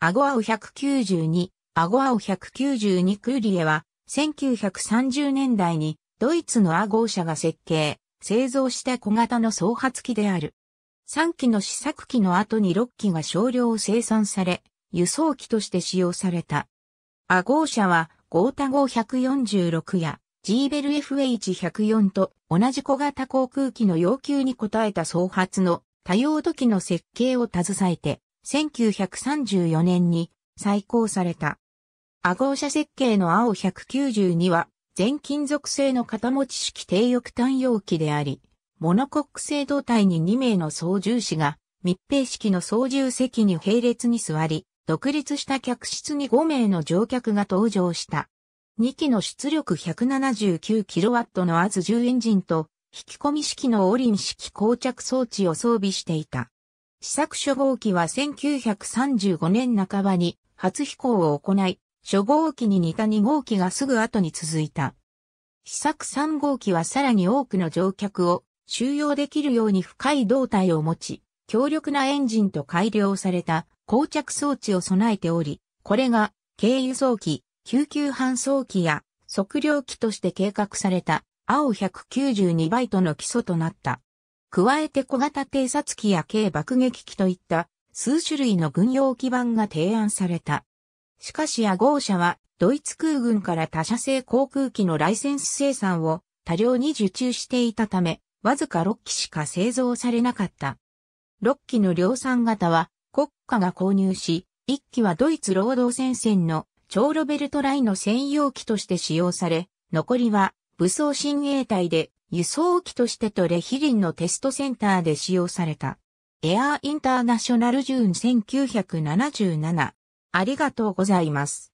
アゴアウ192、アゴアウ192クーリエは、1930年代にドイツのアゴー社が設計、製造した小型の総発機である。3機の試作機の後に6機が少量生産され、輸送機として使用された。アゴー社は、ゴータゴー146や、ジーベル FH104 と同じ小型航空機の要求に応えた総発の多用土機の設計を携えて、1934年に再興された。アゴー車設計の青192は、全金属製の型持ち式低翼単容機であり、モノコック製胴体に2名の操縦士が、密閉式の操縦席に並列に座り、独立した客室に5名の乗客が登場した。2機の出力 179kW のアズ10エンジンと、引き込み式のオリン式膠着装置を装備していた。試作初号機は1935年半ばに初飛行を行い、初号機に似た2号機がすぐ後に続いた。試作3号機はさらに多くの乗客を収容できるように深い胴体を持ち、強力なエンジンと改良された膠着装置を備えており、これが軽輸送機、救急搬送機や測量機として計画された青192バイトの基礎となった。加えて小型偵察機や軽爆撃機といった数種類の軍用基盤が提案された。しかしア号車はドイツ空軍から他社製航空機のライセンス生産を多量に受注していたため、わずか6機しか製造されなかった。6機の量産型は国家が購入し、1機はドイツ労働戦線の超ロベルトライの専用機として使用され、残りは武装親衛隊で輸送機としてとレヒリンのテストセンターで使用された。エアーインターナショナルジューン1977。ありがとうございます。